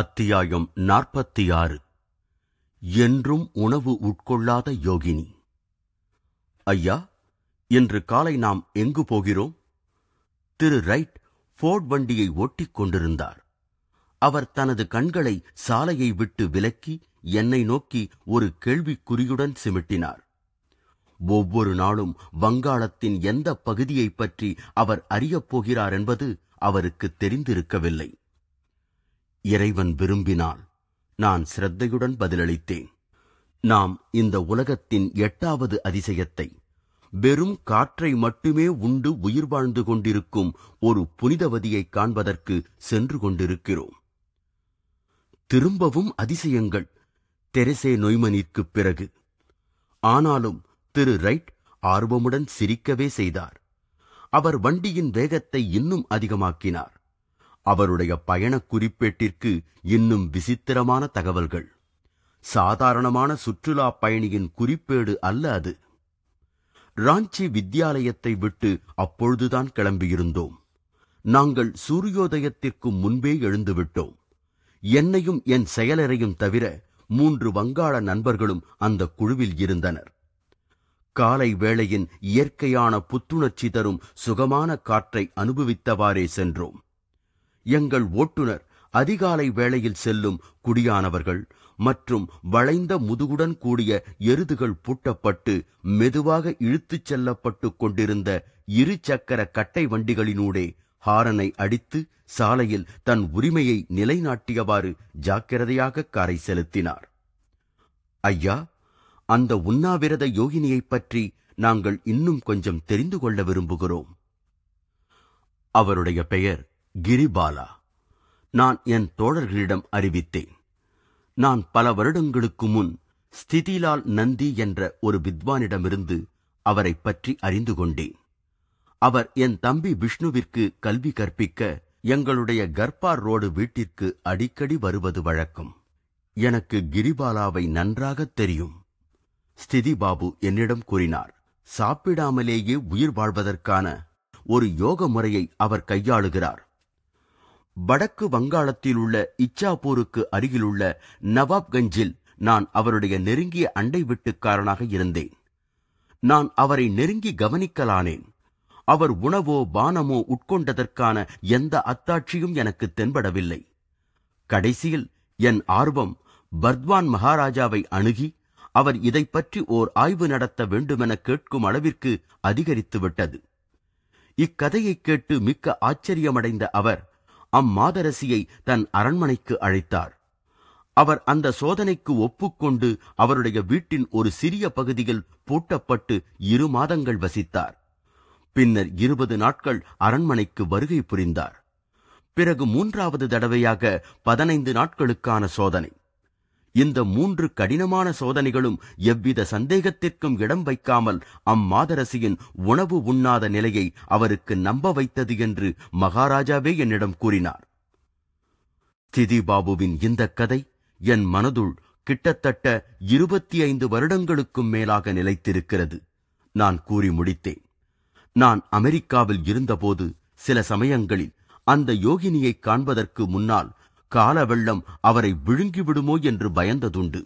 அத்தியாயம் நாற்பத்தி ஆறு என்றும் உணவு உட்கொள்ளாத யோகினி ஐயா இன்று காலை நாம் எங்கு போகிறோம் திரு ரைட் ஃபோர்ட் வண்டியை ஒட்டிக் கொண்டிருந்தார் அவர் தனது கண்களை சாலையை விட்டு விலக்கி என்னை நோக்கி ஒரு கேள்விக்குறியுடன் சிமிட்டினார் ஒவ்வொரு நாளும் வங்காளத்தின் எந்த பகுதியைப் பற்றி அவர் அறியப் போகிறார் என்பது அவருக்கு தெரிந்திருக்கவில்லை இறைவன் விரும்பினால் நான் சிரத்தையுடன் பதிலளித்தேன் நாம் இந்த உலகத்தின் எட்டாவது அதிசயத்தை வெறும் காற்றை மட்டுமே உண்டு உயிர் வாழ்ந்து கொண்டிருக்கும் ஒரு புனிதவதியை காண்பதற்கு சென்று கொண்டிருக்கிறோம் திரும்பவும் அதிசயங்கள் தெரசே நொய்மனிற்கு பிறகு ஆனாலும் திரு ரைட் ஆர்வமுடன் சிரிக்கவே செய்தார் அவர் வண்டியின் வேகத்தை இன்னும் அதிகமாக்கினார் அவருடைய பயண குறிப்பேட்டிற்கு இன்னும் விசித்திரமான தகவல்கள் சாதாரணமான சுற்றுலா பயணியின் குறிப்பேடு அல்ல அது ராஞ்சி வித்யாலயத்தை விட்டு அப்பொழுதுதான் கிளம்பியிருந்தோம் நாங்கள் சூரியோதயத்திற்கு முன்பே எழுந்துவிட்டோம் என்னையும் என் செயலரையும் தவிர மூன்று வங்காள நண்பர்களும் அந்த குழுவில் இருந்தனர் காலை வேளையின் இயற்கையான புத்துணர்ச்சி தரும் சுகமான காற்றை அனுபவித்தவாறே சென்றோம் எங்கள் ஓட்டுநர் அதிகாலை வேளையில் செல்லும் குடியானவர்கள் மற்றும் வளைந்த முதுகுடன் கூடிய எருதுகள் பூட்டப்பட்டு மெதுவாக இழுத்துச் செல்லப்பட்டு கொண்டிருந்த இரு சக்கர கட்டை வண்டிகளினூடே ஹாரனை அடித்து சாலையில் தன் உரிமையை நிலைநாட்டியவாறு ஜாக்கிரதையாக காரை செலுத்தினார் ஐயா அந்த உண்ணாவிரத யோகினியைப் பற்றி நாங்கள் இன்னும் கொஞ்சம் தெரிந்து கொள்ள விரும்புகிறோம் அவருடைய பெயர் கிரிபாலா நான் என் தோழர்களிடம் அறிவித்தேன் நான் பல வருடங்களுக்கு முன் ஸ்திதிலால் நந்தி என்ற ஒரு வித்வானிடமிருந்து அவரை பற்றி அறிந்து கொண்டேன் அவர் என் தம்பி விஷ்ணுவிற்கு கல்வி கற்பிக்க எங்களுடைய கர்பார் ரோடு வீட்டிற்கு அடிக்கடி வருவது வழக்கம் எனக்கு கிரிபாலாவை நன்றாக தெரியும் ஸ்திதி பாபு என்னிடம் கூறினார் சாப்பிடாமலேயே உயிர் வாழ்வதற்கான ஒரு யோக முறையை அவர் கையாளுகிறார் வடக்கு வங்காளத்தில் உள்ள இச்சாபூருக்கு அருகிலுள்ள நவாப்கஞ்சில் நான் அவருடைய நெருங்கிய அண்டை வீட்டுக்காரனாக இருந்தேன் நான் அவரை நெருங்கி கவனிக்கலானேன் அவர் உணவோ பானமோ உட்கொண்டதற்கான எந்த அத்தாட்சியும் எனக்கு தென்படவில்லை கடைசியில் என் ஆர்வம் பர்த்வான் மகாராஜாவை அணுகி அவர் இதை பற்றி ஓர் ஆய்வு நடத்த வேண்டுமென கேட்கும் அளவிற்கு அதிகரித்துவிட்டது இக்கதையைக் கேட்டு மிக்க ஆச்சரியமடைந்த அவர் அம்மாதரசியை தன் அரண்மனைக்கு அழைத்தார் அவர் அந்த சோதனைக்கு ஒப்புக்கொண்டு அவருடைய வீட்டின் ஒரு சிறிய பகுதியில் பூட்டப்பட்டு இரு மாதங்கள் வசித்தார் பின்னர் இருபது நாட்கள் அரண்மனைக்கு வருகை புரிந்தார் பிறகு மூன்றாவது தடவையாக பதினைந்து நாட்களுக்கான சோதனை இந்த மூன்று கடினமான சோதனைகளும் எவ்வித சந்தேகத்திற்கும் இடம் வைக்காமல் அம்மாதரசியின் உணவு உண்ணாத நிலையை அவருக்கு நம்ப வைத்தது என்று மகாராஜாவே என்னிடம் கூறினார் திதி பாபுவின் இந்த கதை என் மனதுள் கிட்டத்தட்ட இருபத்தி ஐந்து வருடங்களுக்கும் மேலாக நிலைத்திருக்கிறது நான் கூறி முடித்தேன் நான் அமெரிக்காவில் இருந்தபோது சில சமயங்களில் அந்த யோகினியை காண்பதற்கு முன்னால் கால வெள்ளம் அவரை விழுங்கிவிடுமோ என்று பயந்ததுண்டு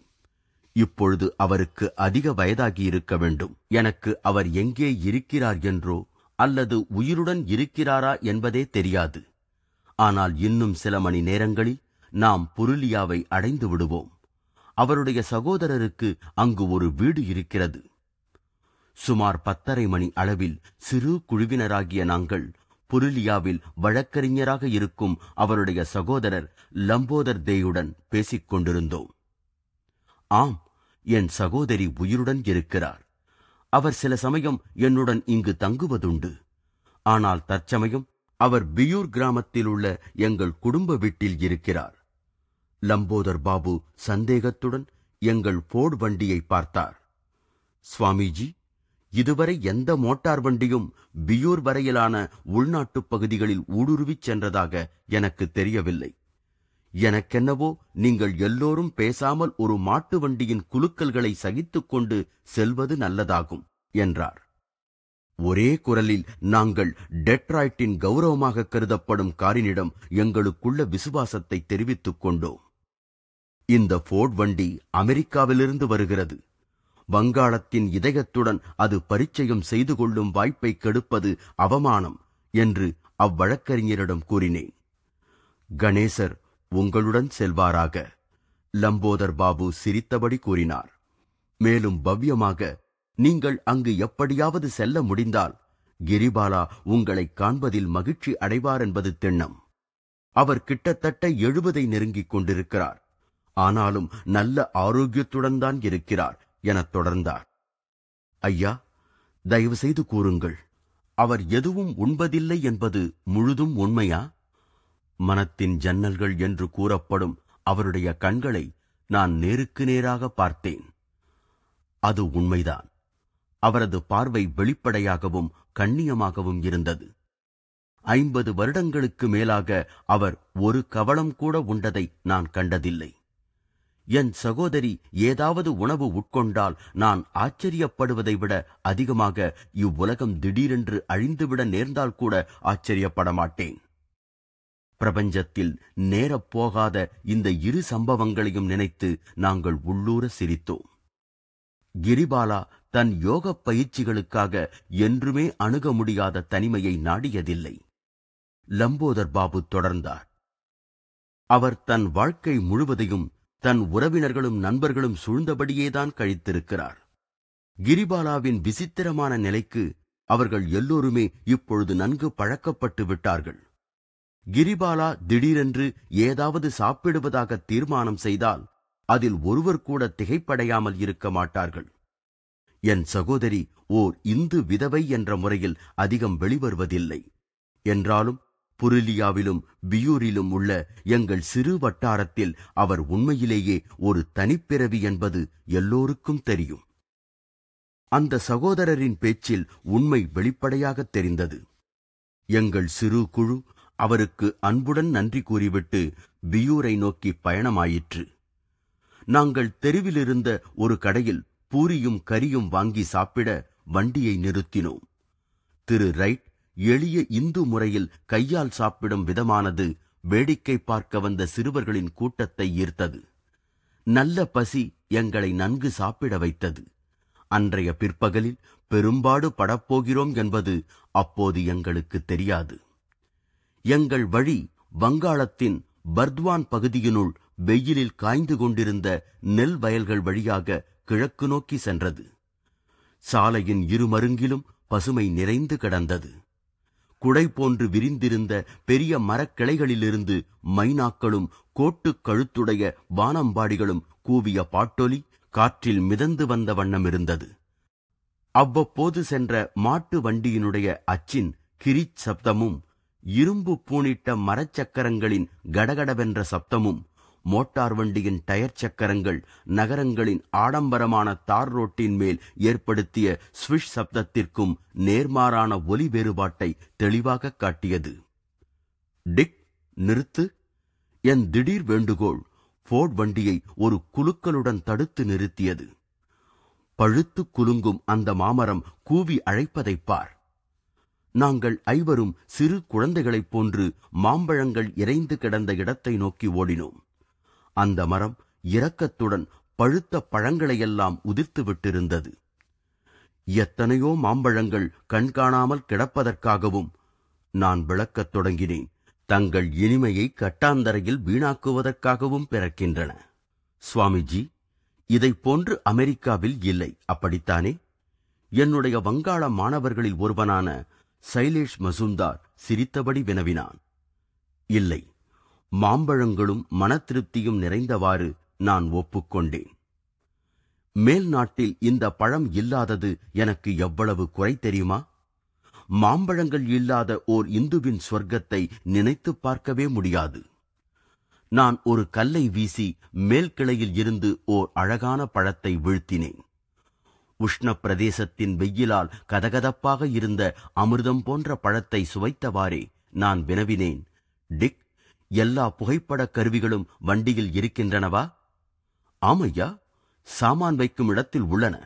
இப்பொழுது அவருக்கு அதிக வயதாகி இருக்க வேண்டும் எனக்கு அவர் எங்கே இருக்கிறார் என்றோ அல்லது உயிருடன் இருக்கிறாரா என்பதே தெரியாது ஆனால் இன்னும் சில மணி நேரங்களில் நாம் புருலியாவை அடைந்து விடுவோம் அவருடைய சகோதரருக்கு அங்கு ஒரு வீடு இருக்கிறது சுமார் பத்தரை மணி அளவில் சிறு குழுவினராகிய நாங்கள் புருலியாவில் வழக்கறிஞராக இருக்கும் அவருடைய சகோதரர் லம்போதர் தேயுடன் பேசிக் கொண்டிருந்தோம் ஆம் என் சகோதரி உயிருடன் இருக்கிறார் அவர் சில சமயம் என்னுடன் இங்கு தங்குவதுண்டு ஆனால் தற்சமயம் அவர் பியூர் கிராமத்தில் உள்ள எங்கள் குடும்ப வீட்டில் இருக்கிறார் லம்போதர் பாபு சந்தேகத்துடன் எங்கள் போர்டு வண்டியை பார்த்தார் சுவாமிஜி இதுவரை எந்த மோட்டார் வண்டியும் பியூர் வரையிலான உள்நாட்டு பகுதிகளில் ஊடுருவிச் சென்றதாக எனக்கு தெரியவில்லை எனக்கென்னவோ நீங்கள் எல்லோரும் பேசாமல் ஒரு மாட்டு வண்டியின் குலுக்கல்களை சகித்துக் கொண்டு செல்வது நல்லதாகும் என்றார் ஒரே குரலில் நாங்கள் டெட்ராய்டின் கௌரவமாக கருதப்படும் காரினிடம் எங்களுக்குள்ள விசுவாசத்தை தெரிவித்துக் கொண்டோம் இந்த ஃபோர்ட் வண்டி அமெரிக்காவிலிருந்து வருகிறது வங்காளத்தின் இதயத்துடன் அது பரிச்சயம் செய்து கொள்ளும் வாய்ப்பை கெடுப்பது அவமானம் என்று அவ்வழக்கறிஞரிடம் கூறினேன் கணேசர் உங்களுடன் செல்வாராக லம்போதர் பாபு சிரித்தபடி கூறினார் மேலும் பவ்யமாக நீங்கள் அங்கு எப்படியாவது செல்ல முடிந்தால் கிரிபாலா உங்களை காண்பதில் மகிழ்ச்சி அடைவார் என்பது திண்ணம் அவர் கிட்டத்தட்ட எழுபதை நெருங்கிக் கொண்டிருக்கிறார் ஆனாலும் நல்ல ஆரோக்கியத்துடன் தான் இருக்கிறார் எனத் தொடர்ந்தார் ஐயா தயவு செய்து கூறுங்கள் அவர் எதுவும் உண்பதில்லை என்பது முழுதும் உண்மையா மனத்தின் ஜன்னல்கள் என்று கூறப்படும் அவருடைய கண்களை நான் நேருக்கு நேராக பார்த்தேன் அது உண்மைதான் அவரது பார்வை வெளிப்படையாகவும் கண்ணியமாகவும் இருந்தது ஐம்பது வருடங்களுக்கு மேலாக அவர் ஒரு கவளம் கூட உண்டதை நான் கண்டதில்லை என் சகோதரி ஏதாவது உணவு உட்கொண்டால் நான் ஆச்சரியப்படுவதை விட அதிகமாக இவ்வுலகம் திடீரென்று அழிந்துவிட நேர்ந்தால் கூட ஆச்சரியப்பட மாட்டேன் பிரபஞ்சத்தில் நேரப்போகாத இந்த இரு சம்பவங்களையும் நினைத்து நாங்கள் உள்ளூர சிரித்தோம் கிரிபாலா தன் யோக பயிற்சிகளுக்காக என்றுமே அணுக முடியாத தனிமையை நாடியதில்லை லம்போதர் பாபு தொடர்ந்தார் அவர் தன் வாழ்க்கை முழுவதையும் தன் உறவினர்களும் நண்பர்களும் சூழ்ந்தபடியேதான் கழித்திருக்கிறார் கிரிபாலாவின் விசித்திரமான நிலைக்கு அவர்கள் எல்லோருமே இப்பொழுது நன்கு பழக்கப்பட்டு விட்டார்கள் கிரிபாலா திடீரென்று ஏதாவது சாப்பிடுவதாக தீர்மானம் செய்தால் அதில் ஒருவர் கூட திகைப்படையாமல் இருக்க மாட்டார்கள் என் சகோதரி ஓர் இந்து விதவை என்ற முறையில் அதிகம் வெளிவருவதில்லை என்றாலும் புருலியாவிலும் பியூரிலும் உள்ள எங்கள் சிறு வட்டாரத்தில் அவர் உண்மையிலேயே ஒரு தனிப்பிறவி என்பது எல்லோருக்கும் தெரியும் அந்த சகோதரரின் பேச்சில் உண்மை வெளிப்படையாக தெரிந்தது எங்கள் சிறு குழு அவருக்கு அன்புடன் நன்றி கூறிவிட்டு பியூரை நோக்கி பயணமாயிற்று நாங்கள் தெருவிலிருந்த ஒரு கடையில் பூரியும் கரியும் வாங்கி சாப்பிட வண்டியை நிறுத்தினோம் திரு ரைட் எளிய இந்து முறையில் கையால் சாப்பிடும் விதமானது வேடிக்கை பார்க்க வந்த சிறுவர்களின் கூட்டத்தை ஈர்த்தது நல்ல பசி எங்களை நன்கு சாப்பிட வைத்தது அன்றைய பிற்பகலில் பெரும்பாடு படப்போகிறோம் என்பது அப்போது எங்களுக்கு தெரியாது எங்கள் வழி வங்காளத்தின் பர்த்வான் பகுதியினுள் வெயிலில் காய்ந்து கொண்டிருந்த நெல் வயல்கள் வழியாக கிழக்கு நோக்கி சென்றது சாலையின் இருமருங்கிலும் பசுமை நிறைந்து கிடந்தது குடை போன்று விரிந்திருந்த பெரிய மரக்கிளைகளிலிருந்து மைனாக்களும் கோட்டு கழுத்துடைய வானம்பாடிகளும் கூவிய பாட்டொலி காற்றில் மிதந்து வந்த வண்ணம் இருந்தது அவ்வப்போது சென்ற மாட்டு வண்டியினுடைய அச்சின் கிரிச் சப்தமும் இரும்பு பூணிட்ட மரச்சக்கரங்களின் கடகடவென்ற சப்தமும் மோட்டார் வண்டியின் டயர் சக்கரங்கள் நகரங்களின் ஆடம்பரமான தார் ரோட்டின் மேல் ஏற்படுத்திய ஸ்விஷ் சப்தத்திற்கும் நேர்மாறான ஒலி வேறுபாட்டை தெளிவாக காட்டியது டிக் நிறுத்து என் திடீர் வேண்டுகோள் ஃபோர்ட் வண்டியை ஒரு குலுக்கலுடன் தடுத்து நிறுத்தியது பழுத்து குலுங்கும் அந்த மாமரம் கூவி அழைப்பதைப் பார் நாங்கள் ஐவரும் சிறு குழந்தைகளைப் போன்று மாம்பழங்கள் இறைந்து கிடந்த இடத்தை நோக்கி ஓடினோம் அந்த மரம் இரக்கத்துடன் பழுத்த பழங்களையெல்லாம் உதிர்த்து விட்டிருந்தது எத்தனையோ மாம்பழங்கள் கண்காணாமல் கிடப்பதற்காகவும் நான் விளக்கத் தொடங்கினேன் தங்கள் இனிமையை கட்டாந்தரையில் வீணாக்குவதற்காகவும் பிறக்கின்றன சுவாமிஜி இதை போன்று அமெரிக்காவில் இல்லை அப்படித்தானே என்னுடைய வங்காள மாணவர்களில் ஒருவனான சைலேஷ் மசுந்தார் சிரித்தபடி வினவினான் இல்லை மாம்பழங்களும் மனத்திருப்தியும் நிறைந்தவாறு நான் ஒப்புக்கொண்டேன் மேல் நாட்டில் இந்த பழம் இல்லாதது எனக்கு எவ்வளவு குறை தெரியுமா மாம்பழங்கள் இல்லாத ஓர் இந்துவின் சொர்க்கத்தை நினைத்து பார்க்கவே முடியாது நான் ஒரு கல்லை வீசி மேல் கிளையில் இருந்து ஓர் அழகான பழத்தை வீழ்த்தினேன் உஷ்ண பிரதேசத்தின் வெயிலால் கதகதப்பாக இருந்த அமிர்தம் போன்ற பழத்தை சுவைத்தவாறே நான் வினவினேன் டிக் எல்லா புகைப்படக் கருவிகளும் வண்டியில் இருக்கின்றனவா ஆமையா சாமான் வைக்கும் இடத்தில் உள்ளன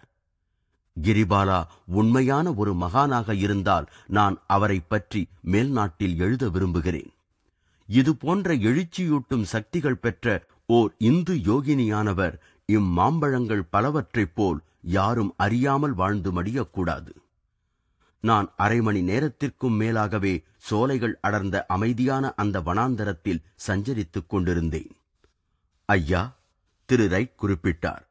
கிரிபாலா உண்மையான ஒரு மகானாக இருந்தால் நான் அவரை பற்றி மேல்நாட்டில் எழுத விரும்புகிறேன் இது போன்ற எழுச்சியூட்டும் சக்திகள் பெற்ற ஓர் இந்து யோகினியானவர் இம்மாம்பழங்கள் பலவற்றைப் போல் யாரும் அறியாமல் வாழ்ந்து மடியக்கூடாது நான் அரை மணி நேரத்திற்கும் மேலாகவே சோலைகள் அடர்ந்த அமைதியான அந்த வனாந்தரத்தில் சஞ்சரித்துக் கொண்டிருந்தேன் ஐயா திரு ரைட் குறிப்பிட்டார்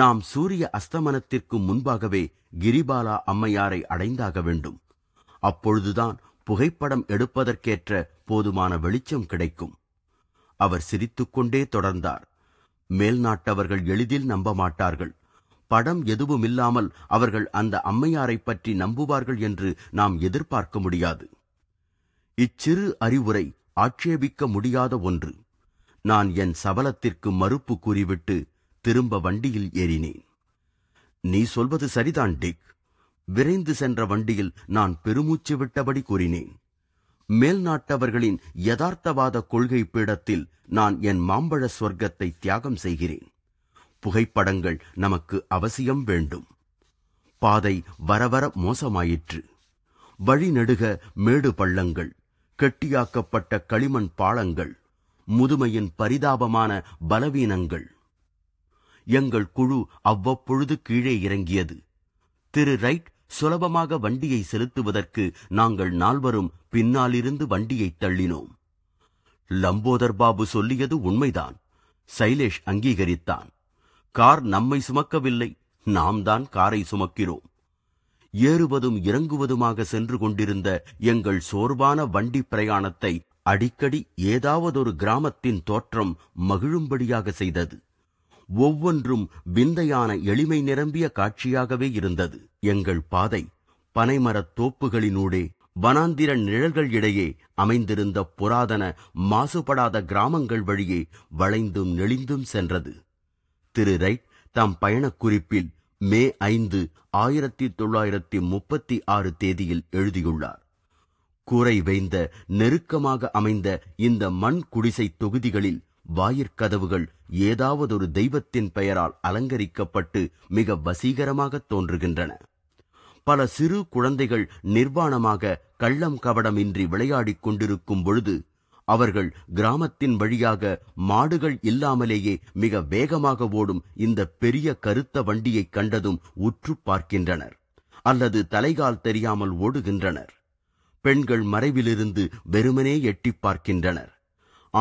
நாம் சூரிய அஸ்தமனத்திற்கு முன்பாகவே கிரிபாலா அம்மையாரை அடைந்தாக வேண்டும் அப்பொழுதுதான் புகைப்படம் எடுப்பதற்கேற்ற போதுமான வெளிச்சம் கிடைக்கும் அவர் சிரித்துக்கொண்டே தொடர்ந்தார் மேல்நாட்டவர்கள் எளிதில் நம்ப மாட்டார்கள் படம் எதுவுமில்லாமல் அவர்கள் அந்த அம்மையாரைப் பற்றி நம்புவார்கள் என்று நாம் எதிர்பார்க்க முடியாது இச்சிறு அறிவுரை ஆட்சேபிக்க முடியாத ஒன்று நான் என் சபலத்திற்கு மறுப்பு கூறிவிட்டு திரும்ப வண்டியில் ஏறினேன் நீ சொல்வது சரிதான் டிக் விரைந்து சென்ற வண்டியில் நான் பெருமூச்சு விட்டபடி கூறினேன் மேல்நாட்டவர்களின் யதார்த்தவாத கொள்கை பீடத்தில் நான் என் மாம்பழ சொர்க்கத்தை தியாகம் செய்கிறேன் புகைப்படங்கள் நமக்கு அவசியம் வேண்டும் பாதை வரவர மோசமாயிற்று வழிநடுக மேடு பள்ளங்கள் கெட்டியாக்கப்பட்ட களிமண் பாலங்கள் முதுமையின் பரிதாபமான பலவீனங்கள் எங்கள் குழு அவ்வப்பொழுது கீழே இறங்கியது திரு ரைட் சுலபமாக வண்டியை செலுத்துவதற்கு நாங்கள் நால்வரும் பின்னாலிருந்து வண்டியை தள்ளினோம் லம்போதர் பாபு சொல்லியது உண்மைதான் சைலேஷ் அங்கீகரித்தான் கார் நம்மை சுமக்கவில்லை நாம் தான் காரை சுமக்கிறோம் ஏறுவதும் இறங்குவதுமாக சென்று கொண்டிருந்த எங்கள் சோர்வான வண்டி பிரயாணத்தை அடிக்கடி ஏதாவதொரு கிராமத்தின் தோற்றம் மகிழும்படியாக செய்தது ஒவ்வொன்றும் விந்தையான எளிமை நிரம்பிய காட்சியாகவே இருந்தது எங்கள் பாதை பனைமரத் தோப்புகளினூடே வனாந்திர நிழல்கள் இடையே அமைந்திருந்த புராதன மாசுபடாத கிராமங்கள் வழியே வளைந்தும் நெளிந்தும் சென்றது திரு ரைட் தம் பயணக் குறிப்பில் மே ஐந்து ஆயிரத்தி தொள்ளாயிரத்தி முப்பத்தி ஆறு தேதியில் எழுதியுள்ளார் கூரை வைந்த நெருக்கமாக அமைந்த இந்த மண் குடிசை தொகுதிகளில் வாயிற்கதவுகள் ஏதாவதொரு தெய்வத்தின் பெயரால் அலங்கரிக்கப்பட்டு மிக வசீகரமாக தோன்றுகின்றன பல சிறு குழந்தைகள் நிர்வாணமாக கள்ளம் கபடமின்றி விளையாடிக் கொண்டிருக்கும் பொழுது அவர்கள் கிராமத்தின் வழியாக மாடுகள் இல்லாமலேயே மிக வேகமாக ஓடும் இந்த பெரிய கருத்த வண்டியைக் கண்டதும் உற்று பார்க்கின்றனர் அல்லது தலைகால் தெரியாமல் ஓடுகின்றனர் பெண்கள் மறைவிலிருந்து வெறுமனே எட்டி பார்க்கின்றனர்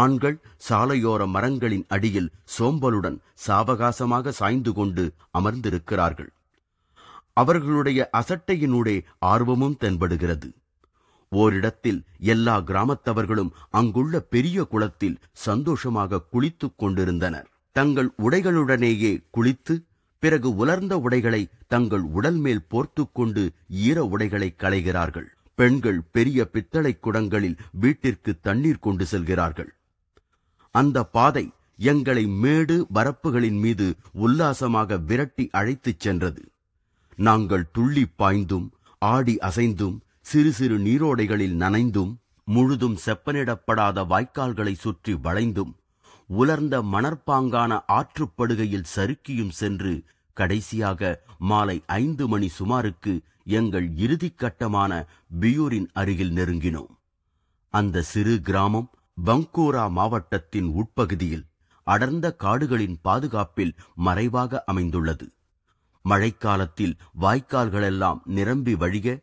ஆண்கள் சாலையோர மரங்களின் அடியில் சோம்பலுடன் சாவகாசமாக சாய்ந்து கொண்டு அமர்ந்திருக்கிறார்கள் அவர்களுடைய அசட்டையினூடே ஆர்வமும் தென்படுகிறது ஓரிடத்தில் எல்லா கிராமத்தவர்களும் அங்குள்ள பெரிய குளத்தில் சந்தோஷமாக குளித்துக் கொண்டிருந்தனர் தங்கள் உடைகளுடனேயே குளித்து பிறகு உலர்ந்த உடைகளை தங்கள் உடல் மேல் போர்த்துக்கொண்டு ஈர உடைகளை களைகிறார்கள் பெண்கள் பெரிய பித்தளை குடங்களில் வீட்டிற்கு தண்ணீர் கொண்டு செல்கிறார்கள் அந்த பாதை எங்களை மேடு வரப்புகளின் மீது உல்லாசமாக விரட்டி அழைத்துச் சென்றது நாங்கள் துள்ளி பாய்ந்தும் ஆடி அசைந்தும் சிறு சிறு நீரோடைகளில் நனைந்தும் முழுதும் செப்பனிடப்படாத வாய்க்கால்களை சுற்றி வளைந்தும் உலர்ந்த மணற்பாங்கான ஆற்றுப்படுகையில் சறுக்கியும் சென்று கடைசியாக மாலை ஐந்து மணி சுமாருக்கு எங்கள் இறுதிக்கட்டமான பியூரின் அருகில் நெருங்கினோம் அந்த சிறு கிராமம் பங்கூரா மாவட்டத்தின் உட்பகுதியில் அடர்ந்த காடுகளின் பாதுகாப்பில் மறைவாக அமைந்துள்ளது மழைக்காலத்தில் வாய்க்கால்களெல்லாம் நிரம்பி வழிக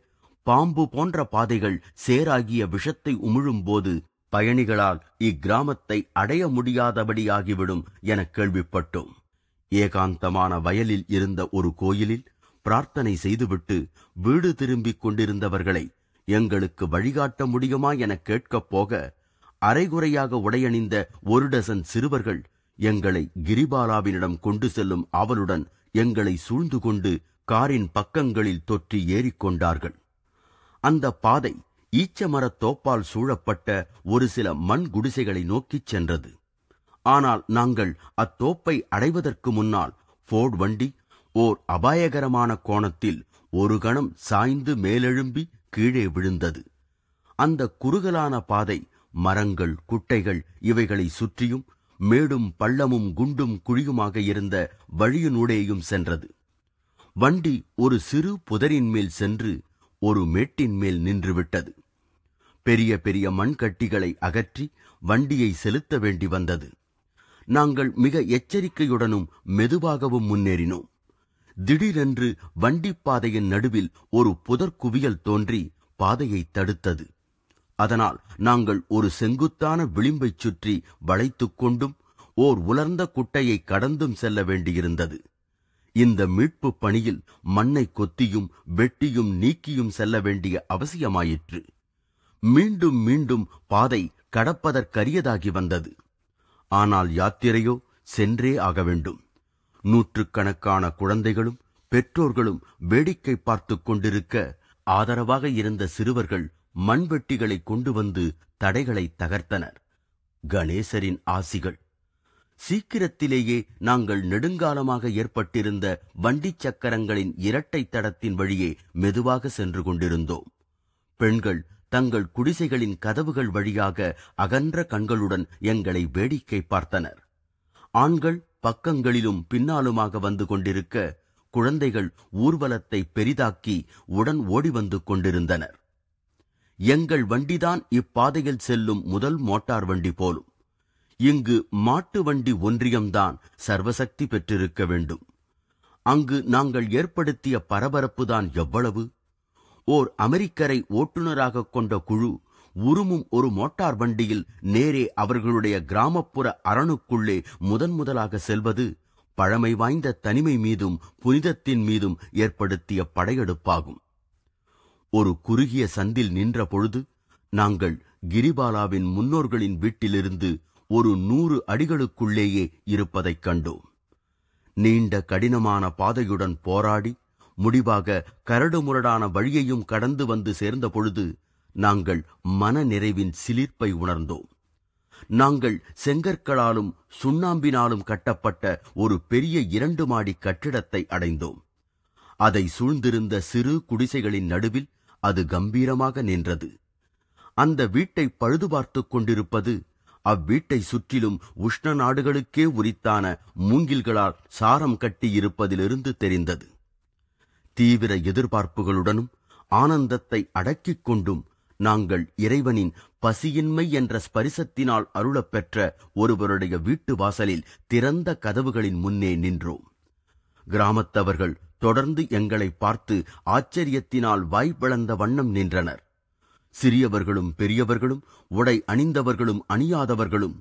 பாம்பு போன்ற பாதைகள் சேராகிய விஷத்தை உமிழும்போது பயணிகளால் இக்கிராமத்தை அடைய முடியாதபடியாகிவிடும் என கேள்விப்பட்டோம் ஏகாந்தமான வயலில் இருந்த ஒரு கோயிலில் பிரார்த்தனை செய்துவிட்டு வீடு திரும்பிக் கொண்டிருந்தவர்களை எங்களுக்கு வழிகாட்ட முடியுமா என கேட்கப் போக அரைகுறையாக உடையணிந்த ஒரு டசன் சிறுவர்கள் எங்களை கிரிபாலாவினிடம் கொண்டு செல்லும் அவளுடன் எங்களை சூழ்ந்து கொண்டு காரின் பக்கங்களில் தொற்றி ஏறிக்கொண்டார்கள் அந்த பாதை ஈச்சமரத் தோப்பால் சூழப்பட்ட ஒரு சில மண் குடிசைகளை நோக்கிச் சென்றது ஆனால் நாங்கள் அத்தோப்பை அடைவதற்கு முன்னால் ஃபோர்ட் வண்டி ஓர் அபாயகரமான கோணத்தில் ஒரு கணம் சாய்ந்து மேலெழும்பி கீழே விழுந்தது அந்த குறுகலான பாதை மரங்கள் குட்டைகள் இவைகளை சுற்றியும் மேடும் பள்ளமும் குண்டும் குழியுமாக இருந்த வழியினூடேயும் சென்றது வண்டி ஒரு சிறு புதரின் மேல் சென்று ஒரு மேட்டின் மேல் நின்றுவிட்டது பெரிய பெரிய மண்கட்டிகளை அகற்றி வண்டியை செலுத்த வேண்டி வந்தது நாங்கள் மிக எச்சரிக்கையுடனும் மெதுவாகவும் முன்னேறினோம் திடீரென்று வண்டிப்பாதையின் பாதையின் நடுவில் ஒரு புதற்குவியல் தோன்றி பாதையை தடுத்தது அதனால் நாங்கள் ஒரு செங்குத்தான விளிம்பைச் சுற்றி வளைத்துக் கொண்டும் ஓர் உலர்ந்த குட்டையை கடந்தும் செல்ல வேண்டியிருந்தது இந்த மீட்பு பணியில் மண்ணை கொத்தியும் வெட்டியும் நீக்கியும் செல்ல வேண்டிய அவசியமாயிற்று மீண்டும் மீண்டும் பாதை கடப்பதற்கரியதாகி வந்தது ஆனால் யாத்திரையோ சென்றே ஆக வேண்டும் நூற்றுக்கணக்கான குழந்தைகளும் பெற்றோர்களும் வேடிக்கை பார்த்துக் கொண்டிருக்க ஆதரவாக இருந்த சிறுவர்கள் மண்வெட்டிகளை கொண்டு வந்து தடைகளை தகர்த்தனர் கணேசரின் ஆசிகள் சீக்கிரத்திலேயே நாங்கள் நெடுங்காலமாக ஏற்பட்டிருந்த வண்டி சக்கரங்களின் இரட்டை தடத்தின் வழியே மெதுவாக சென்று கொண்டிருந்தோம் பெண்கள் தங்கள் குடிசைகளின் கதவுகள் வழியாக அகன்ற கண்களுடன் எங்களை வேடிக்கை பார்த்தனர் ஆண்கள் பக்கங்களிலும் பின்னாலுமாக வந்து கொண்டிருக்க குழந்தைகள் ஊர்வலத்தை பெரிதாக்கி உடன் ஓடி வந்து கொண்டிருந்தனர் எங்கள் வண்டிதான் இப்பாதையில் செல்லும் முதல் மோட்டார் வண்டி போலும் இங்கு மாட்டு வண்டி ஒன்றியம்தான் சர்வசக்தி பெற்றிருக்க வேண்டும் அங்கு நாங்கள் ஏற்படுத்திய பரபரப்புதான் எவ்வளவு ஓர் அமெரிக்கரை ஓட்டுநராக கொண்ட குழு உருமும் ஒரு மோட்டார் வண்டியில் நேரே அவர்களுடைய கிராமப்புற அரணுக்குள்ளே முதன் முதலாக செல்வது பழமை வாய்ந்த தனிமை மீதும் புனிதத்தின் மீதும் ஏற்படுத்திய படையெடுப்பாகும் ஒரு குறுகிய சந்தில் நின்ற பொழுது நாங்கள் கிரிபாலாவின் முன்னோர்களின் வீட்டிலிருந்து ஒரு நூறு அடிகளுக்குள்ளேயே இருப்பதைக் கண்டோம் நீண்ட கடினமான பாதையுடன் போராடி முடிவாக கரடுமுரடான வழியையும் கடந்து வந்து சேர்ந்தபொழுது நாங்கள் மன நிறைவின் சிலிர்ப்பை உணர்ந்தோம் நாங்கள் செங்கற்களாலும் சுண்ணாம்பினாலும் கட்டப்பட்ட ஒரு பெரிய இரண்டு மாடி கட்டிடத்தை அடைந்தோம் அதை சூழ்ந்திருந்த சிறு குடிசைகளின் நடுவில் அது கம்பீரமாக நின்றது அந்த வீட்டை பழுது பார்த்துக் கொண்டிருப்பது அவ்வீட்டை சுற்றிலும் உஷ்ண நாடுகளுக்கே உரித்தான மூங்கில்களால் சாரம் கட்டியிருப்பதிலிருந்து தெரிந்தது தீவிர எதிர்பார்ப்புகளுடனும் ஆனந்தத்தை அடக்கிக் கொண்டும் நாங்கள் இறைவனின் பசியின்மை என்ற ஸ்பரிசத்தினால் அருளப்பெற்ற ஒருவருடைய வீட்டு வாசலில் திறந்த கதவுகளின் முன்னே நின்றோம் கிராமத்தவர்கள் தொடர்ந்து எங்களை பார்த்து ஆச்சரியத்தினால் வாய்ப்பிழந்த வண்ணம் நின்றனர் சிறியவர்களும் பெரியவர்களும் உடை அணிந்தவர்களும் அணியாதவர்களும்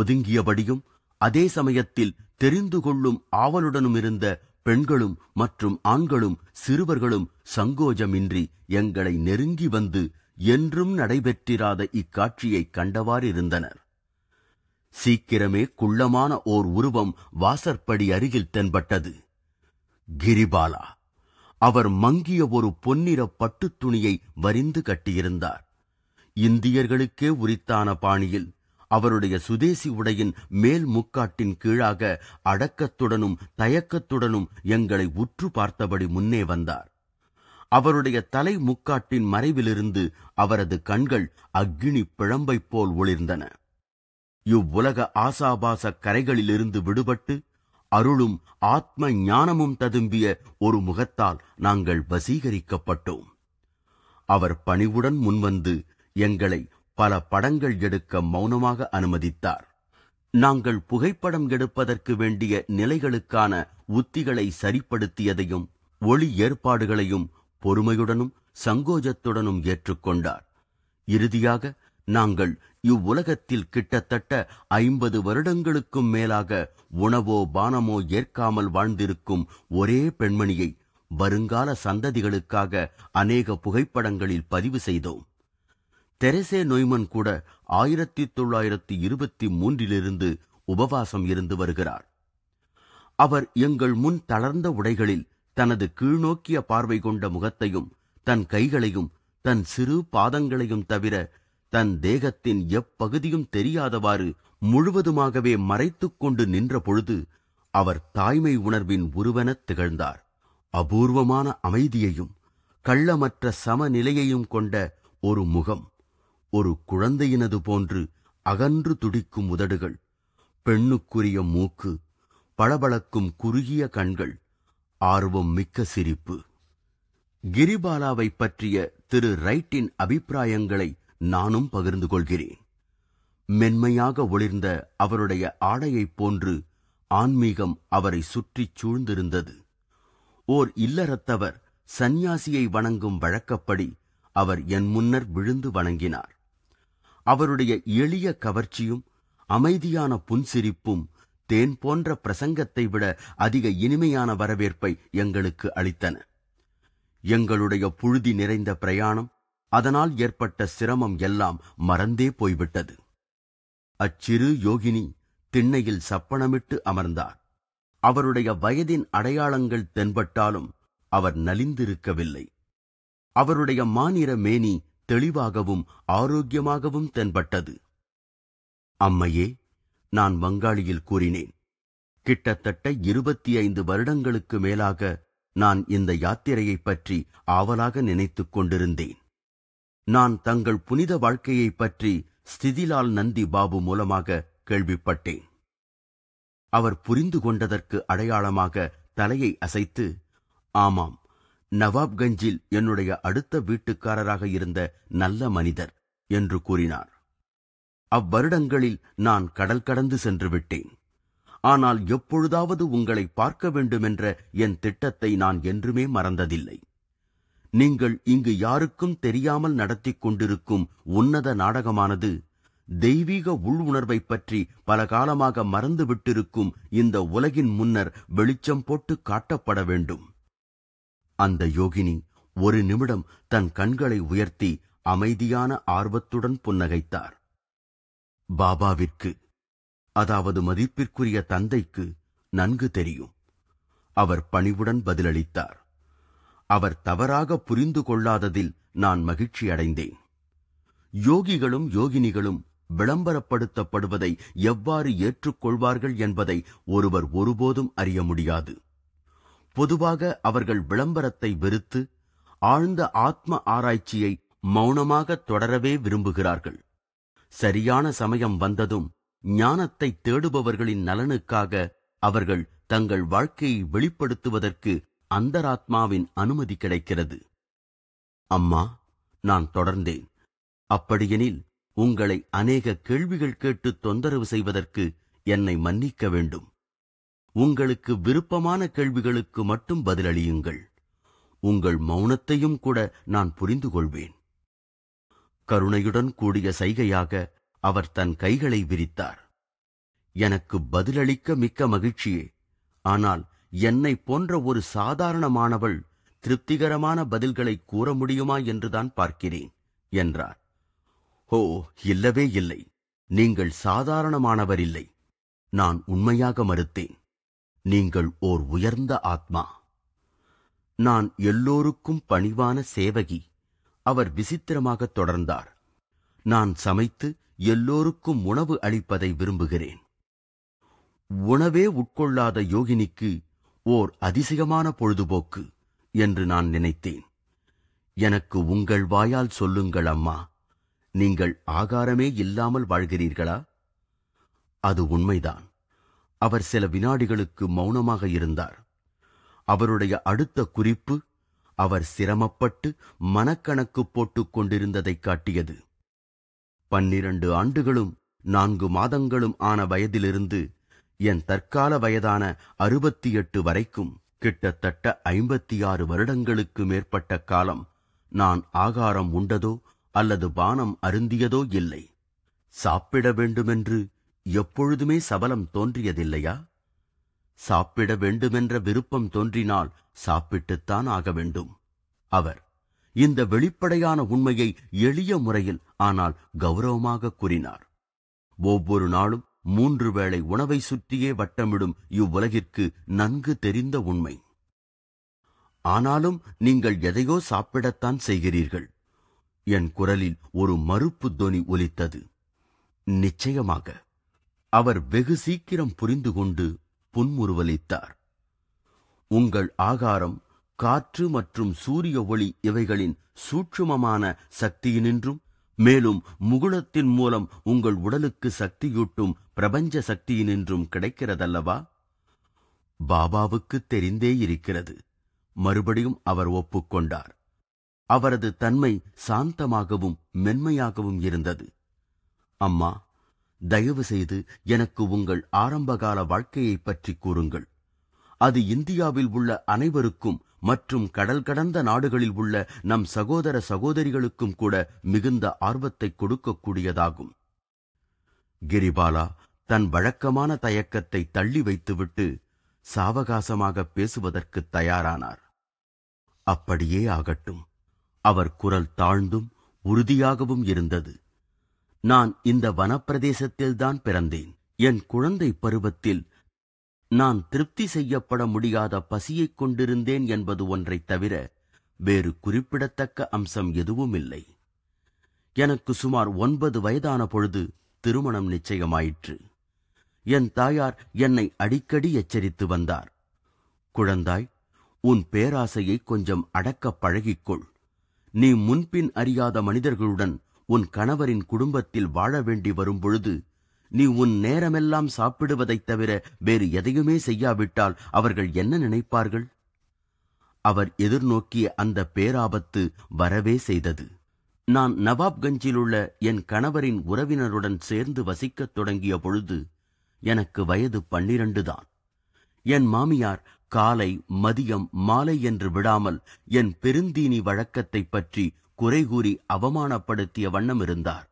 ஒதுங்கியபடியும் அதே சமயத்தில் தெரிந்து கொள்ளும் ஆவலுடனும் இருந்த பெண்களும் மற்றும் ஆண்களும் சிறுவர்களும் சங்கோஜமின்றி எங்களை நெருங்கி வந்து என்றும் நடைபெற்றிராத இக்காட்சியை கண்டவாறிருந்தனர் சீக்கிரமே குள்ளமான ஓர் உருவம் வாசற்படி அருகில் தென்பட்டது கிரிபாலா அவர் மங்கிய ஒரு பொன்னிற பட்டுத் துணியை வரிந்து கட்டியிருந்தார் இந்தியர்களுக்கே உரித்தான பாணியில் அவருடைய சுதேசி உடையின் மேல் முக்காட்டின் கீழாக அடக்கத்துடனும் தயக்கத்துடனும் எங்களை உற்று பார்த்தபடி முன்னே வந்தார் அவருடைய தலை முக்காட்டின் மறைவிலிருந்து அவரது கண்கள் அக்னி பிழம்பைப் போல் ஒளிர்ந்தன இவ்வுலக ஆசாபாச கரைகளிலிருந்து விடுபட்டு அருளும் ஆத்ம ஞானமும் ததும்பிய ஒரு முகத்தால் நாங்கள் வசீகரிக்கப்பட்டோம் அவர் பணிவுடன் முன்வந்து எங்களை பல படங்கள் எடுக்க மௌனமாக அனுமதித்தார் நாங்கள் புகைப்படம் எடுப்பதற்கு வேண்டிய நிலைகளுக்கான உத்திகளை சரிப்படுத்தியதையும் ஒளி ஏற்பாடுகளையும் பொறுமையுடனும் சங்கோஜத்துடனும் ஏற்றுக்கொண்டார் இறுதியாக நாங்கள் இவ்வுலகத்தில் கிட்டத்தட்ட ஐம்பது வருடங்களுக்கும் மேலாக உணவோ பானமோ ஏற்காமல் வாழ்ந்திருக்கும் ஒரே பெண்மணியை வருங்கால சந்ததிகளுக்காக அநேக புகைப்படங்களில் பதிவு செய்தோம் தெரசே நொய்மன் கூட ஆயிரத்தி தொள்ளாயிரத்தி இருபத்தி மூன்றிலிருந்து உபவாசம் இருந்து வருகிறார் அவர் எங்கள் முன் தளர்ந்த உடைகளில் தனது கீழ்நோக்கிய பார்வை கொண்ட முகத்தையும் தன் கைகளையும் தன் சிறு பாதங்களையும் தவிர தன் தேகத்தின் எப்பகுதியும் தெரியாதவாறு முழுவதுமாகவே மறைத்துக் கொண்டு நின்ற பொழுது அவர் தாய்மை உணர்வின் உருவெனத் திகழ்ந்தார் அபூர்வமான அமைதியையும் கள்ளமற்ற சமநிலையையும் கொண்ட ஒரு முகம் ஒரு குழந்தையினது போன்று அகன்று துடிக்கும் உதடுகள் பெண்ணுக்குரிய மூக்கு பளபளக்கும் குறுகிய கண்கள் ஆர்வம் மிக்க சிரிப்பு கிரிபாலாவை பற்றிய திரு ரைட்டின் அபிப்பிராயங்களை நானும் பகிர்ந்து கொள்கிறேன் மென்மையாக ஒளிர்ந்த அவருடைய ஆடையைப் போன்று ஆன்மீகம் அவரை சுற்றிச் சூழ்ந்திருந்தது ஓர் இல்லறத்தவர் சந்நியாசியை வணங்கும் வழக்கப்படி அவர் என் முன்னர் விழுந்து வணங்கினார் அவருடைய எளிய கவர்ச்சியும் அமைதியான புன்சிரிப்பும் தேன் போன்ற பிரசங்கத்தை விட அதிக இனிமையான வரவேற்பை எங்களுக்கு அளித்தன எங்களுடைய புழுதி நிறைந்த பிரயாணம் அதனால் ஏற்பட்ட சிரமம் எல்லாம் மறந்தே போய்விட்டது அச்சிறு யோகினி திண்ணையில் சப்பனமிட்டு அமர்ந்தார் அவருடைய வயதின் அடையாளங்கள் தென்பட்டாலும் அவர் நலிந்திருக்கவில்லை அவருடைய மாநிற மேனி தெளிவாகவும் ஆரோக்கியமாகவும் தென்பட்டது அம்மையே நான் வங்காளியில் கூறினேன் கிட்டத்தட்ட இருபத்தி ஐந்து வருடங்களுக்கு மேலாக நான் இந்த யாத்திரையைப் பற்றி ஆவலாக நினைத்துக் கொண்டிருந்தேன் நான் தங்கள் புனித வாழ்க்கையை பற்றி ஸ்திதிலால் நந்தி பாபு மூலமாக கேள்விப்பட்டேன் அவர் புரிந்து கொண்டதற்கு அடையாளமாக தலையை அசைத்து ஆமாம் நவாப்கஞ்சில் என்னுடைய அடுத்த வீட்டுக்காரராக இருந்த நல்ல மனிதர் என்று கூறினார் அவ்வருடங்களில் நான் கடல் கடந்து சென்று விட்டேன் ஆனால் எப்பொழுதாவது உங்களை பார்க்க வேண்டுமென்ற என் திட்டத்தை நான் என்றுமே மறந்ததில்லை நீங்கள் இங்கு யாருக்கும் தெரியாமல் நடத்திக் கொண்டிருக்கும் உன்னத நாடகமானது தெய்வீக உள் உணர்வை பற்றி பல காலமாக மறந்துவிட்டிருக்கும் இந்த உலகின் முன்னர் வெளிச்சம் போட்டு காட்டப்பட வேண்டும் அந்த யோகினி ஒரு நிமிடம் தன் கண்களை உயர்த்தி அமைதியான ஆர்வத்துடன் புன்னகைத்தார் பாபாவிற்கு அதாவது மதிப்பிற்குரிய தந்தைக்கு நன்கு தெரியும் அவர் பணிவுடன் பதிலளித்தார் அவர் தவறாக புரிந்து கொள்ளாததில் நான் மகிழ்ச்சி அடைந்தேன் யோகிகளும் யோகினிகளும் விளம்பரப்படுத்தப்படுவதை எவ்வாறு ஏற்றுக்கொள்வார்கள் என்பதை ஒருவர் ஒருபோதும் அறிய முடியாது பொதுவாக அவர்கள் விளம்பரத்தை வெறுத்து ஆழ்ந்த ஆத்ம ஆராய்ச்சியை மௌனமாக தொடரவே விரும்புகிறார்கள் சரியான சமயம் வந்ததும் ஞானத்தை தேடுபவர்களின் நலனுக்காக அவர்கள் தங்கள் வாழ்க்கையை வெளிப்படுத்துவதற்கு அந்தராத்மாவின் அனுமதி கிடைக்கிறது அம்மா நான் தொடர்ந்தேன் அப்படியெனில் உங்களை அநேக கேள்விகள் கேட்டு தொந்தரவு செய்வதற்கு என்னை மன்னிக்க வேண்டும் உங்களுக்கு விருப்பமான கேள்விகளுக்கு மட்டும் பதிலளியுங்கள் உங்கள் மௌனத்தையும் கூட நான் புரிந்து கொள்வேன் கருணையுடன் கூடிய சைகையாக அவர் தன் கைகளை விரித்தார் எனக்கு பதிலளிக்க மிக்க மகிழ்ச்சியே ஆனால் என்னை போன்ற ஒரு சாதாரணமானவள் திருப்திகரமான பதில்களை கூற முடியுமா என்றுதான் பார்க்கிறேன் என்றார் ஓ இல்லவே இல்லை நீங்கள் சாதாரணமானவர் இல்லை நான் உண்மையாக மறுத்தேன் நீங்கள் ஓர் உயர்ந்த ஆத்மா நான் எல்லோருக்கும் பணிவான சேவகி அவர் விசித்திரமாக தொடர்ந்தார் நான் சமைத்து எல்லோருக்கும் உணவு அளிப்பதை விரும்புகிறேன் உணவே உட்கொள்ளாத யோகினிக்கு ஓர் அதிசயமான பொழுதுபோக்கு என்று நான் நினைத்தேன் எனக்கு உங்கள் வாயால் சொல்லுங்கள் அம்மா நீங்கள் ஆகாரமே இல்லாமல் வாழ்கிறீர்களா அது உண்மைதான் அவர் சில வினாடிகளுக்கு மௌனமாக இருந்தார் அவருடைய அடுத்த குறிப்பு அவர் சிரமப்பட்டு மனக்கணக்கு போட்டுக் கொண்டிருந்ததைக் காட்டியது பன்னிரண்டு ஆண்டுகளும் நான்கு மாதங்களும் ஆன வயதிலிருந்து என் தற்கால வயதான அறுபத்தி எட்டு வரைக்கும் கிட்டத்தட்ட ஐம்பத்தி ஆறு வருடங்களுக்கு மேற்பட்ட காலம் நான் ஆகாரம் உண்டதோ அல்லது பானம் அருந்தியதோ இல்லை சாப்பிட வேண்டுமென்று எப்பொழுதுமே சபலம் தோன்றியதில்லையா சாப்பிட வேண்டுமென்ற விருப்பம் தோன்றினால் சாப்பிட்டுத்தான் ஆக வேண்டும் அவர் இந்த வெளிப்படையான உண்மையை எளிய முறையில் ஆனால் கௌரவமாக கூறினார் ஒவ்வொரு நாளும் மூன்று வேளை உணவை சுற்றியே வட்டமிடும் இவ்வுலகிற்கு நன்கு தெரிந்த உண்மை ஆனாலும் நீங்கள் எதையோ சாப்பிடத்தான் செய்கிறீர்கள் என் குரலில் ஒரு மறுப்பு தொனி ஒலித்தது நிச்சயமாக அவர் வெகு சீக்கிரம் புரிந்து கொண்டு புன்முறுவலித்தார் உங்கள் ஆகாரம் காற்று மற்றும் சூரிய ஒளி இவைகளின் சூட்சுமமான சக்தியினின்றும் மேலும் முகுளத்தின் மூலம் உங்கள் உடலுக்கு சக்தியூட்டும் பிரபஞ்ச சக்தியினின்றும் கிடைக்கிறதல்லவா பாபாவுக்கு தெரிந்தே இருக்கிறது மறுபடியும் அவர் ஒப்புக்கொண்டார் அவரது தன்மை சாந்தமாகவும் மென்மையாகவும் இருந்தது அம்மா தயவு செய்து எனக்கு உங்கள் ஆரம்பகால வாழ்க்கையை பற்றி கூறுங்கள் அது இந்தியாவில் உள்ள அனைவருக்கும் மற்றும் கடல் கடந்த நாடுகளில் உள்ள நம் சகோதர சகோதரிகளுக்கும் கூட மிகுந்த ஆர்வத்தை கொடுக்கக்கூடியதாகும் கிரிபாலா தன் வழக்கமான தயக்கத்தை தள்ளி வைத்துவிட்டு சாவகாசமாக பேசுவதற்கு தயாரானார் அப்படியே ஆகட்டும் அவர் குரல் தாழ்ந்தும் உறுதியாகவும் இருந்தது நான் இந்த வனப்பிரதேசத்தில்தான் பிறந்தேன் என் குழந்தை பருவத்தில் நான் திருப்தி செய்யப்பட முடியாத பசியைக் கொண்டிருந்தேன் என்பது ஒன்றைத் தவிர வேறு குறிப்பிடத்தக்க அம்சம் எதுவும் இல்லை எனக்கு சுமார் ஒன்பது வயதான பொழுது திருமணம் நிச்சயமாயிற்று என் தாயார் என்னை அடிக்கடி எச்சரித்து வந்தார் குழந்தாய் உன் பேராசையை கொஞ்சம் அடக்க பழகிக்கொள் நீ முன்பின் அறியாத மனிதர்களுடன் உன் கணவரின் குடும்பத்தில் வாழ வேண்டி வரும்பொழுது பொழுது நீ உன் நேரமெல்லாம் சாப்பிடுவதைத் தவிர வேறு எதையுமே செய்யாவிட்டால் அவர்கள் என்ன நினைப்பார்கள் அவர் எதிர்நோக்கிய அந்த பேராபத்து வரவே செய்தது நான் நவாப்கஞ்சிலுள்ள என் கணவரின் உறவினருடன் சேர்ந்து வசிக்கத் தொடங்கிய பொழுது எனக்கு வயது பன்னிரண்டு தான் என் மாமியார் காலை மதியம் மாலை என்று விடாமல் என் பெருந்தீனி வழக்கத்தைப் பற்றி குறை கூறி அவமானப்படுத்திய வண்ணம் இருந்தார்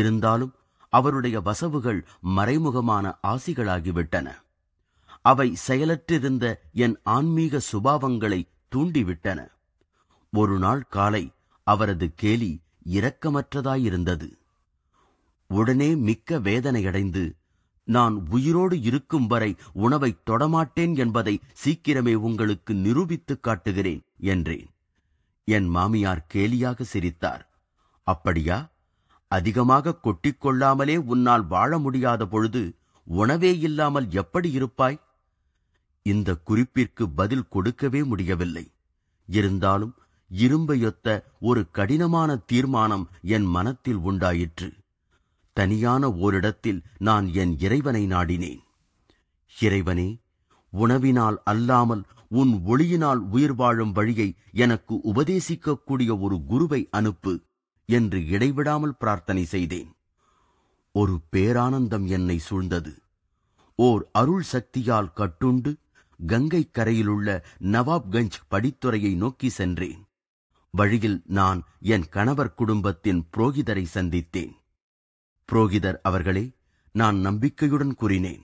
இருந்தாலும் அவருடைய வசவுகள் மறைமுகமான ஆசிகளாகிவிட்டன அவை செயலற்றிருந்த என் ஆன்மீக சுபாவங்களை தூண்டிவிட்டன ஒரு நாள் காலை அவரது கேலி இரக்கமற்றதாயிருந்தது உடனே மிக்க வேதனையடைந்து நான் உயிரோடு இருக்கும் வரை உணவை தொடமாட்டேன் என்பதை சீக்கிரமே உங்களுக்கு நிரூபித்துக் காட்டுகிறேன் என்றேன் என் மாமியார் கேலியாக சிரித்தார் அப்படியா அதிகமாக கொட்டிக்கொள்ளாமலே உன்னால் வாழ முடியாத பொழுது உணவே இல்லாமல் எப்படி இருப்பாய் இந்த குறிப்பிற்கு பதில் கொடுக்கவே முடியவில்லை இருந்தாலும் இரும்பையொத்த ஒரு கடினமான தீர்மானம் என் மனத்தில் உண்டாயிற்று தனியான ஓரிடத்தில் நான் என் இறைவனை நாடினேன் இறைவனே உணவினால் அல்லாமல் உன் ஒளியினால் உயிர் வாழும் வழியை எனக்கு உபதேசிக்கக்கூடிய ஒரு குருவை அனுப்பு என்று இடைவிடாமல் பிரார்த்தனை செய்தேன் ஒரு பேரானந்தம் என்னை சூழ்ந்தது ஓர் அருள் சக்தியால் கட்டுண்டு கங்கை கரையிலுள்ள நவாப்கஞ்ச் படித்துறையை நோக்கி சென்றேன் வழியில் நான் என் கணவர் குடும்பத்தின் புரோகிதரை சந்தித்தேன் புரோகிதர் அவர்களே நான் நம்பிக்கையுடன் கூறினேன்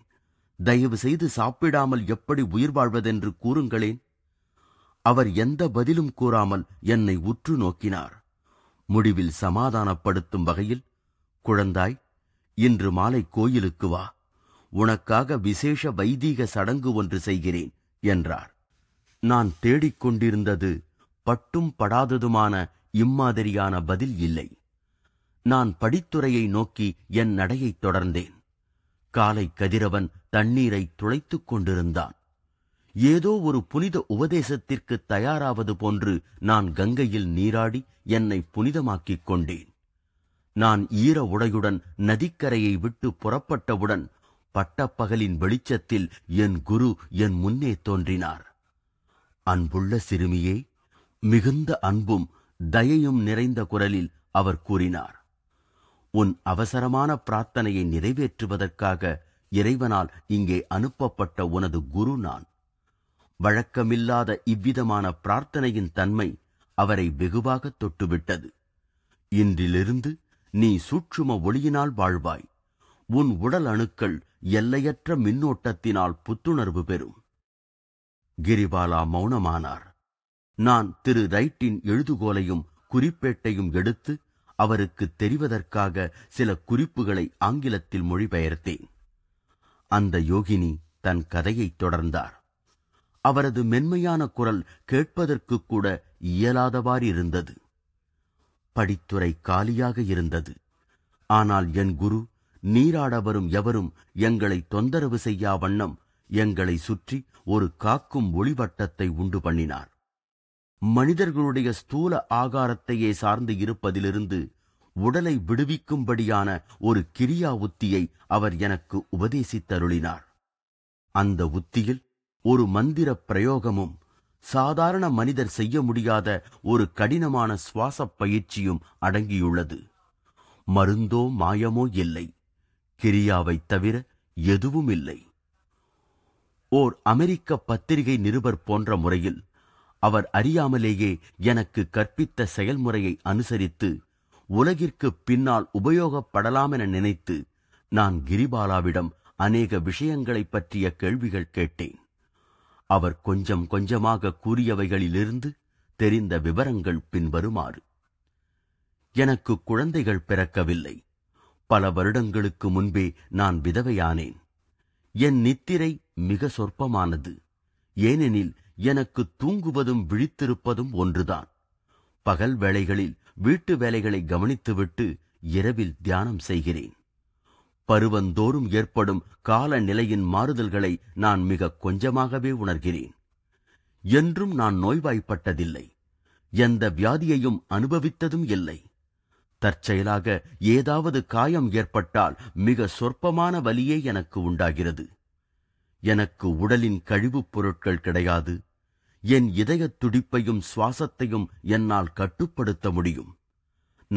தயவு செய்து சாப்பிடாமல் எப்படி உயிர் வாழ்வதென்று கூறுங்களேன் அவர் எந்த பதிலும் கூறாமல் என்னை உற்று நோக்கினார் முடிவில் சமாதானப்படுத்தும் வகையில் குழந்தாய் இன்று மாலை கோயிலுக்கு வா உனக்காக விசேஷ வைதீக சடங்கு ஒன்று செய்கிறேன் என்றார் நான் தேடிக்கொண்டிருந்தது பட்டும் படாததுமான இம்மாதிரியான பதில் இல்லை நான் படித்துறையை நோக்கி என் நடையைத் தொடர்ந்தேன் காலை கதிரவன் தண்ணீரை துளைத்துக் கொண்டிருந்தான் ஏதோ ஒரு புனித உபதேசத்திற்கு தயாராவது போன்று நான் கங்கையில் நீராடி என்னை புனிதமாக்கிக் கொண்டேன் நான் ஈர உடையுடன் நதிக்கரையை விட்டு புறப்பட்டவுடன் பட்டப்பகலின் வெளிச்சத்தில் என் குரு என் முன்னே தோன்றினார் அன்புள்ள சிறுமியே மிகுந்த அன்பும் தயையும் நிறைந்த குரலில் அவர் கூறினார் உன் அவசரமான பிரார்த்தனையை நிறைவேற்றுவதற்காக இறைவனால் இங்கே அனுப்பப்பட்ட உனது குரு நான் வழக்கமில்லாத இவ்விதமான பிரார்த்தனையின் தன்மை அவரை வெகுவாக தொட்டுவிட்டது இன்றிலிருந்து நீ சூட்சும ஒளியினால் வாழ்வாய் உன் உடல் அணுக்கள் எல்லையற்ற மின்னோட்டத்தினால் புத்துணர்வு பெறும் கிரிபாலா மௌனமானார் நான் திரு ரைட்டின் எழுதுகோலையும் குறிப்பேட்டையும் எடுத்து அவருக்கு தெரிவதற்காக சில குறிப்புகளை ஆங்கிலத்தில் மொழிபெயர்த்தேன் அந்த யோகினி தன் கதையைத் தொடர்ந்தார் அவரது மென்மையான குரல் கேட்பதற்கு கூட இயலாதவாறிருந்தது படித்துறை காலியாக இருந்தது ஆனால் என் குரு நீராட வரும் எவரும் எங்களை தொந்தரவு செய்யா வண்ணம் எங்களை சுற்றி ஒரு காக்கும் ஒளிவட்டத்தை உண்டு பண்ணினார் மனிதர்களுடைய ஸ்தூல ஆகாரத்தையே சார்ந்து இருப்பதிலிருந்து உடலை விடுவிக்கும்படியான ஒரு கிரியா உத்தியை அவர் எனக்கு உபதேசித்தருளினார் அந்த உத்தியில் ஒரு மந்திர பிரயோகமும் சாதாரண மனிதர் செய்ய முடியாத ஒரு கடினமான சுவாச பயிற்சியும் அடங்கியுள்ளது மருந்தோ மாயமோ இல்லை கிரியாவை தவிர எதுவும் இல்லை ஓர் அமெரிக்க பத்திரிகை நிருபர் போன்ற முறையில் அவர் அறியாமலேயே எனக்கு கற்பித்த செயல்முறையை அனுசரித்து உலகிற்கு பின்னால் உபயோகப்படலாமென நினைத்து நான் கிரிபாலாவிடம் அநேக விஷயங்களைப் பற்றிய கேள்விகள் கேட்டேன் அவர் கொஞ்சம் கொஞ்சமாக கூறியவைகளிலிருந்து தெரிந்த விவரங்கள் பின்வருமாறு எனக்கு குழந்தைகள் பிறக்கவில்லை பல வருடங்களுக்கு முன்பே நான் விதவையானேன் என் நித்திரை மிக சொற்பமானது ஏனெனில் எனக்கு தூங்குவதும் விழித்திருப்பதும் ஒன்றுதான் பகல் வேளைகளில் வீட்டு வேலைகளை கவனித்துவிட்டு இரவில் தியானம் செய்கிறேன் பருவந்தோறும் ஏற்படும் காலநிலையின் மாறுதல்களை நான் மிக கொஞ்சமாகவே உணர்கிறேன் என்றும் நான் நோய்வாய்ப்பட்டதில்லை எந்த வியாதியையும் அனுபவித்ததும் இல்லை தற்செயலாக ஏதாவது காயம் ஏற்பட்டால் மிக சொற்பமான வலியே எனக்கு உண்டாகிறது எனக்கு உடலின் கழிவுப் பொருட்கள் கிடையாது என் இதயத் துடிப்பையும் சுவாசத்தையும் என்னால் கட்டுப்படுத்த முடியும்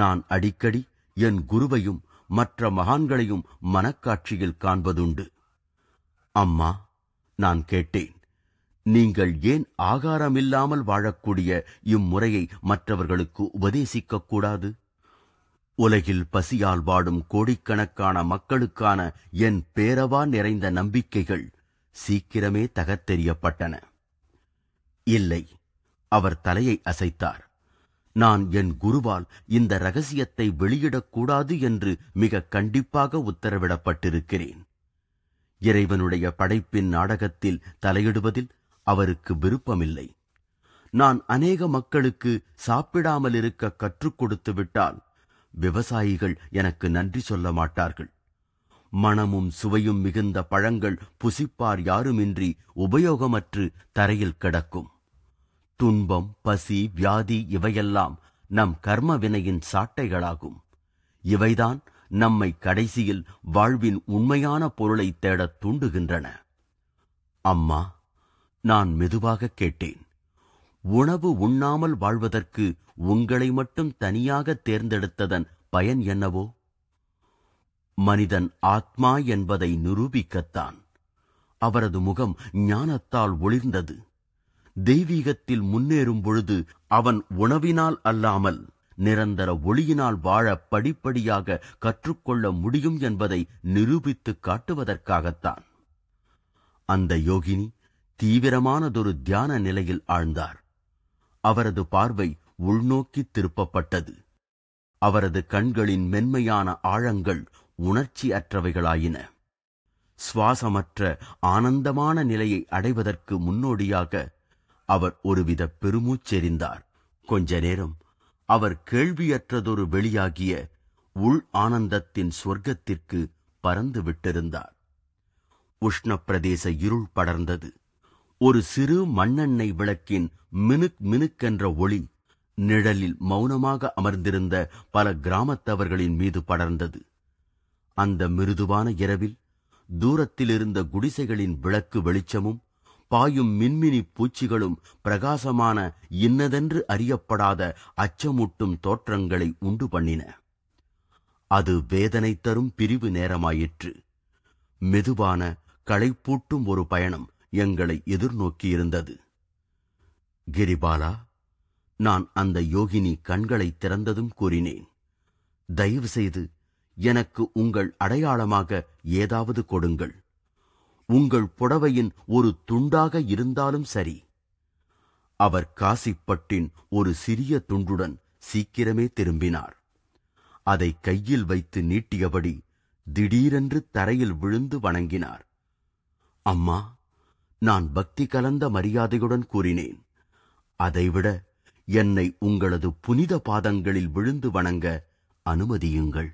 நான் அடிக்கடி என் குருவையும் மற்ற மகான்களையும் மனக்காட்சியில் காண்பதுண்டு அம்மா நான் கேட்டேன் நீங்கள் ஏன் ஆகாரமில்லாமல் வாழக்கூடிய இம்முறையை மற்றவர்களுக்கு உபதேசிக்கக் கூடாது உலகில் பசியால் வாடும் கோடிக்கணக்கான மக்களுக்கான என் பேரவா நிறைந்த நம்பிக்கைகள் சீக்கிரமே தகத்தெறியப்பட்டன இல்லை அவர் தலையை அசைத்தார் நான் என் குருவால் இந்த ரகசியத்தை வெளியிடக்கூடாது என்று மிக கண்டிப்பாக உத்தரவிடப்பட்டிருக்கிறேன் இறைவனுடைய படைப்பின் நாடகத்தில் தலையிடுவதில் அவருக்கு விருப்பமில்லை நான் அநேக மக்களுக்கு சாப்பிடாமல் இருக்க கற்றுக் கொடுத்து விட்டால் விவசாயிகள் எனக்கு நன்றி சொல்ல மாட்டார்கள் மணமும் சுவையும் மிகுந்த பழங்கள் புசிப்பார் யாருமின்றி உபயோகமற்று தரையில் கிடக்கும் துன்பம் பசி வியாதி இவையெல்லாம் நம் கர்ம வினையின் சாட்டைகளாகும் இவைதான் நம்மை கடைசியில் வாழ்வின் உண்மையான பொருளை தேடத் தூண்டுகின்றன அம்மா நான் மெதுவாக கேட்டேன் உணவு உண்ணாமல் வாழ்வதற்கு உங்களை மட்டும் தனியாக தேர்ந்தெடுத்ததன் பயன் என்னவோ மனிதன் ஆத்மா என்பதை நிரூபிக்கத்தான் அவரது முகம் ஞானத்தால் ஒளிர்ந்தது தெய்வீகத்தில் முன்னேறும் பொழுது அவன் உணவினால் அல்லாமல் நிரந்தர ஒளியினால் வாழ படிப்படியாக கற்றுக்கொள்ள முடியும் என்பதை நிரூபித்து காட்டுவதற்காகத்தான் அந்த யோகினி தீவிரமானதொரு தியான நிலையில் ஆழ்ந்தார் அவரது பார்வை உள்நோக்கி திருப்பப்பட்டது அவரது கண்களின் மென்மையான ஆழங்கள் உணர்ச்சி அற்றவைகளாயின சுவாசமற்ற ஆனந்தமான நிலையை அடைவதற்கு முன்னோடியாக அவர் ஒருவித பெருமூச்செறிந்தார் கொஞ்ச நேரம் அவர் கேள்வியற்றதொரு வெளியாகிய உள் ஆனந்தத்தின் சொர்க்கத்திற்கு பறந்து விட்டிருந்தார் உஷ்ண பிரதேச இருள் படர்ந்தது ஒரு சிறு மண்ணெண்ணெய் விளக்கின் மினுக் மினுக்கென்ற ஒளி நிழலில் மௌனமாக அமர்ந்திருந்த பல கிராமத்தவர்களின் மீது படர்ந்தது அந்த மிருதுவான இரவில் தூரத்திலிருந்த குடிசைகளின் விளக்கு வெளிச்சமும் பாயும் மின்மினி பூச்சிகளும் பிரகாசமான இன்னதென்று அறியப்படாத அச்சமூட்டும் தோற்றங்களை உண்டு பண்ணின அது வேதனை தரும் பிரிவு நேரமாயிற்று மெதுவான களைப்பூட்டும் ஒரு பயணம் எங்களை எதிர்நோக்கியிருந்தது கிரிபாலா நான் அந்த யோகினி கண்களை திறந்ததும் கூறினேன் தயவு செய்து எனக்கு உங்கள் அடையாளமாக ஏதாவது கொடுங்கள் உங்கள் புடவையின் ஒரு துண்டாக இருந்தாலும் சரி அவர் காசிப்பட்டின் ஒரு சிறிய துண்டுடன் சீக்கிரமே திரும்பினார் அதை கையில் வைத்து நீட்டியபடி திடீரென்று தரையில் விழுந்து வணங்கினார் அம்மா நான் பக்தி கலந்த மரியாதையுடன் கூறினேன் அதைவிட என்னை உங்களது புனித பாதங்களில் விழுந்து வணங்க அனுமதியுங்கள்